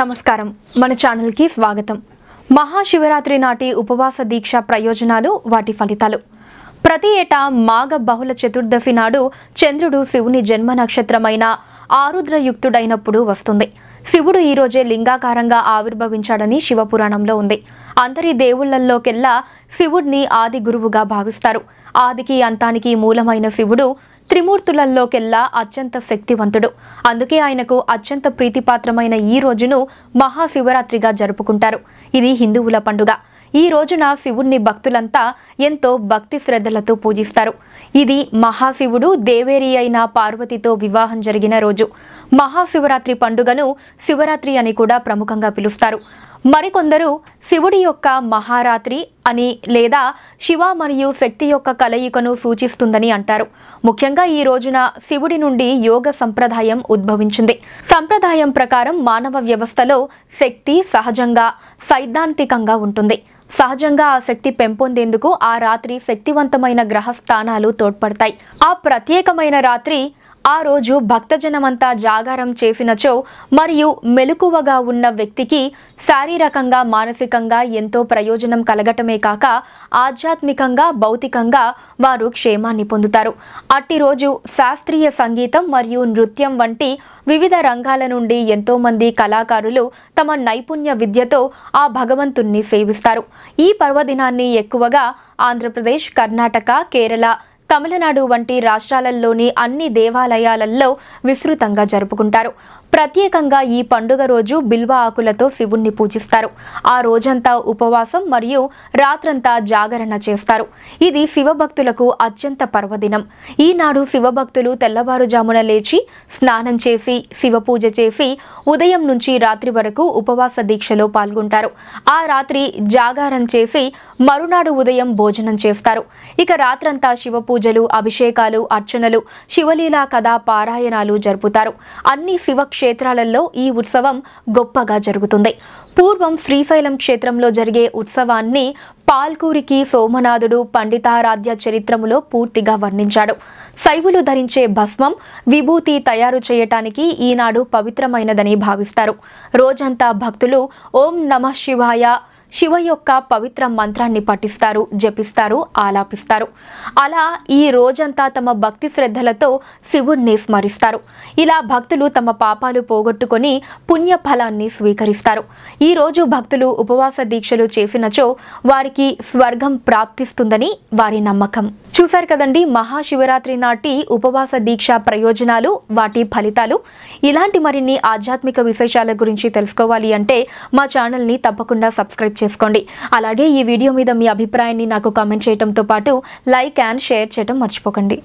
నమస్కారం మన ఛానల్కి స్వాగతం మహాశివరాత్రి నాటి ఉపవాస దీక్ష ప్రయోజనాలు వాటి ఫలితాలు ప్రతి ఏటా మాఘ బహుళ చతుర్దశి నాడు చంద్రుడు శివుని జన్మ నక్షత్రమైన ఆరుద్రయుక్తుడైనప్పుడు వస్తుంది శివుడు ఈరోజే లింగాకారంగా ఆవిర్భవించాడని శివపురాణంలో ఉంది అందరి దేవుళ్లలోకెల్లా శివుడిని ఆది గురువుగా భావిస్తారు ఆదికి అంతానికి మూలమైన శివుడు త్రిమూర్తులల్లోకెల్లా అత్యంత శక్తివంతుడు అందుకే ఆయనకు అత్యంత ప్రీతిపాత్రమైన ఈ రోజును మహాశివరాత్రిగా జరుపుకుంటారు ఇది హిందువుల పండుగ ఈ రోజున శివుణ్ణి భక్తులంతా ఎంతో భక్తి శ్రద్ధలతో పూజిస్తారు ఇది మహాశివుడు దేవేరి అయిన పార్వతితో వివాహం జరిగిన రోజు మహాశివరాత్రి పండుగను శివరాత్రి అని కూడా ప్రముఖంగా పిలుస్తారు మరికొందరు శివుడి యొక్క మహారాత్రి అని లేదా శివ మరియు శక్తి యొక్క కలయికను సూచిస్తుందని అంటారు ముఖ్యంగా ఈ రోజున శివుడి నుండి యోగ సంప్రదాయం ఉద్భవించింది సంప్రదాయం ప్రకారం మానవ వ్యవస్థలో శక్తి సహజంగా సైద్ధాంతికంగా ఉంటుంది సహజంగా ఆ శక్తి పెంపొందేందుకు ఆ రాత్రి శక్తివంతమైన గ్రహస్థానాలు తోడ్పడతాయి ఆ ప్రత్యేకమైన రాత్రి ఆ రోజు భక్తజనమంతా జాగారం చేసినచో మరియు మెలకువగా ఉన్న వ్యక్తికి శారీరకంగా మానసికంగా ఎంతో ప్రయోజనం కలగటమే కాక ఆధ్యాత్మికంగా భౌతికంగా వారు క్షేమాన్ని పొందుతారు అట్టి రోజు శాస్త్రీయ సంగీతం మరియు నృత్యం వంటి వివిధ రంగాల నుండి ఎంతోమంది కళాకారులు తమ నైపుణ్య విద్యతో ఆ భగవంతుణ్ణి సేవిస్తారు ఈ పర్వదినాన్ని ఎక్కువగా ఆంధ్రప్రదేశ్ కర్ణాటక కేరళ తమిళనాడు వంటి రాష్ట్రాలలోని అన్ని దేవాలయాలలో విస్తృతంగా జరుపుకుంటారు ప్రత్యేకంగా ఈ పండుగ రోజు బిల్వ ఆకులతో శివుణ్ణి పూజిస్తారు ఆ రోజంతా ఉపవాసం మరియు రాత్రంతా జాగరణ చేస్తారు ఇది శివభక్తులకు అత్యంత పర్వదినం ఈనాడు శివభక్తులు తెల్లవారుజామున లేచి స్నానం చేసి శివపూజ చేసి ఉదయం నుంచి రాత్రి వరకు ఉపవాస దీక్షలో పాల్గొంటారు ఆ రాత్రి జాగారం చేసి మరునాడు ఉదయం భోజనం చేస్తారు ఇక రాత్రంతా శివపూజలు అభిషేకాలు అర్చనలు శివలీలా కథా పారాయణాలు జరుపుతారు అన్ని శివక్షేత్ర క్షేత్రాలలో ఈ ఉత్సవం గొప్పగా జరుగుతుంది పూర్వం శ్రీశైలం క్షేత్రంలో జరిగే ఉత్సవాన్ని పాల్కూరికి సోమనాథుడు పండితారాధ్య చరిత్రములో పూర్తిగా వర్ణించాడు శైవులు ధరించే భస్మం విభూతి తయారు చేయటానికి ఈనాడు పవిత్రమైనదని భావిస్తారు రోజంతా భక్తులు ఓం నమ శివాయ శివ యొక్క పవిత్ర మంత్రాన్ని పఠిస్తారు జపిస్తారు ఆలాపిస్తారు అలా ఈ రోజంతా తమ భక్తి శ్రద్ధలతో శివుణ్ణి స్మరిస్తారు ఇలా భక్తులు తమ పాపాలు పోగొట్టుకొని పుణ్య ఫలాన్ని స్వీకరిస్తారు ఈరోజు భక్తులు ఉపవాస దీక్షలు చేసినచో వారికి స్వర్గం ప్రాప్తిస్తుందని వారి నమ్మకం చూశారు కదండి మహాశివరాత్రి నాటి ఉపవాస దీక్ష ప్రయోజనాలు వాటి ఫలితాలు ఇలాంటి మరిన్ని ఆధ్యాత్మిక విశేషాల గురించి తెలుసుకోవాలి అంటే మా ఛానల్ని తప్పకుండా సబ్స్క్రైబ్ చేసుకోండి అలాగే ఈ వీడియో మీద మీ అభిప్రాయాన్ని నాకు కామెంట్ చేయడంతో పాటు లైక్ అండ్ షేర్ చేయడం మర్చిపోకండి